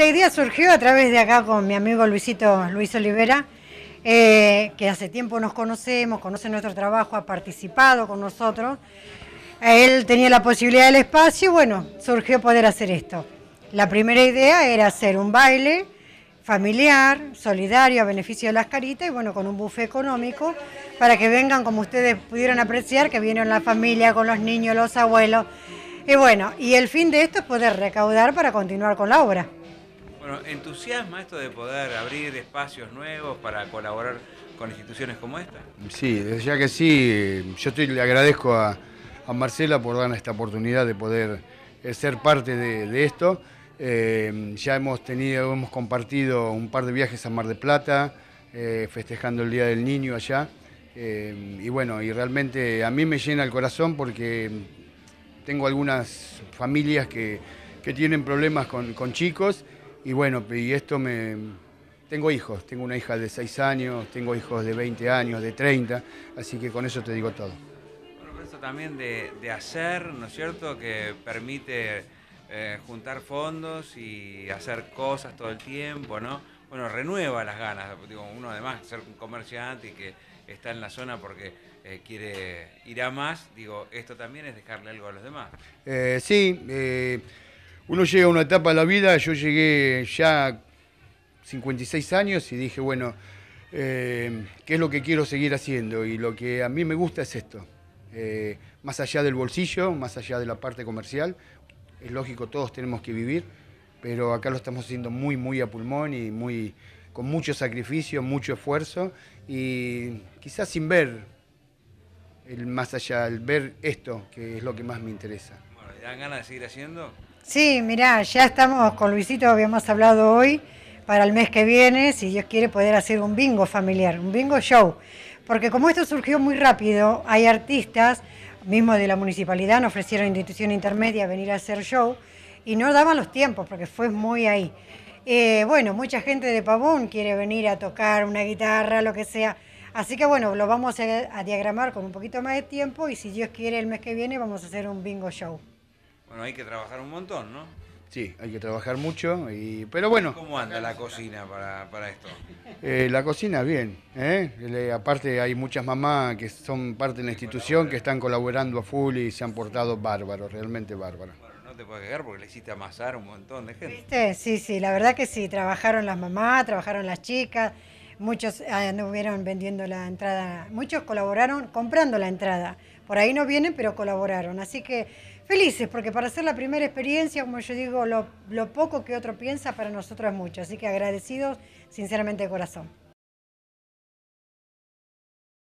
Esta idea surgió a través de acá con mi amigo Luisito Luis Olivera, eh, que hace tiempo nos conocemos, conoce nuestro trabajo, ha participado con nosotros. Él tenía la posibilidad del espacio y bueno, surgió poder hacer esto. La primera idea era hacer un baile familiar, solidario, a beneficio de las caritas y bueno, con un buffet económico para que vengan, como ustedes pudieron apreciar, que vienen la familia con los niños, los abuelos. Y bueno, y el fin de esto es poder recaudar para continuar con la obra. ¿entusiasma esto de poder abrir espacios nuevos para colaborar con instituciones como esta? Sí, ya que sí, yo le agradezco a, Marcela por darme esta oportunidad de poder eh, ser parte de, esto. Eh, ya hemos tenido, hemos compartido un par de viajes a Mar de Plata, eh, festejando el Día del Niño allá. y bueno, y realmente a mí me llena el corazón porque tengo algunas familias que, tienen problemas con chicos y bueno, y esto me... Tengo hijos, tengo una hija de 6 años, tengo hijos de 20 años, de 30, así que con eso te digo todo. Bueno, pero esto también de, hacer, ¿no es cierto?, que permite eh, juntar fondos y hacer cosas todo el tiempo, ¿no? Bueno, renueva las ganas, digo, uno además ser un comerciante y que está en la zona porque eh, quiere ir a más, digo, esto también es dejarle algo a los demás. Eh, sí, uno llega a una etapa de la vida, yo llegué ya 56 años y dije, bueno, eh, ¿qué es lo que quiero seguir haciendo? Y lo que a mí me gusta es esto. Eh, más allá del bolsillo, más allá de la parte comercial, es lógico, todos tenemos que vivir, pero acá lo estamos haciendo muy, muy a pulmón y muy, con mucho sacrificio, mucho esfuerzo y quizás sin ver el más allá, el ver esto, que es lo que más me interesa. Bueno, ¿Dan ganas de seguir haciendo? Sí, mirá, ya estamos con Luisito, habíamos hablado hoy para el mes que viene, si Dios quiere poder hacer un bingo familiar, un bingo show. Porque como esto surgió muy rápido, hay artistas, mismo de la municipalidad, nos ofrecieron institución intermedia venir a hacer show y no daban los tiempos porque fue muy ahí. Eh, bueno, mucha gente de Pavón quiere venir a tocar una guitarra, lo que sea. Así que bueno, lo vamos a diagramar con un poquito más de tiempo y si Dios quiere el mes que viene vamos a hacer un bingo show. Bueno, hay que trabajar un montón, ¿no? Sí, hay que trabajar mucho, y, pero bueno. ¿Cómo anda la cocina para, para esto? Eh, la cocina bien, ¿eh? aparte hay muchas mamás que son parte de la institución que están colaborando a full y se han portado bárbaros, realmente bárbaros. no te puedes quejar porque le hiciste amasar un montón de gente. Sí, sí, la verdad que sí, trabajaron las mamás, trabajaron las chicas, muchos ah, anduvieron vendiendo la entrada, muchos colaboraron comprando la entrada, por ahí no vienen, pero colaboraron. Así que felices, porque para ser la primera experiencia, como yo digo, lo, poco que otro piensa para nosotros es mucho. Así que agradecidos, sinceramente, de corazón.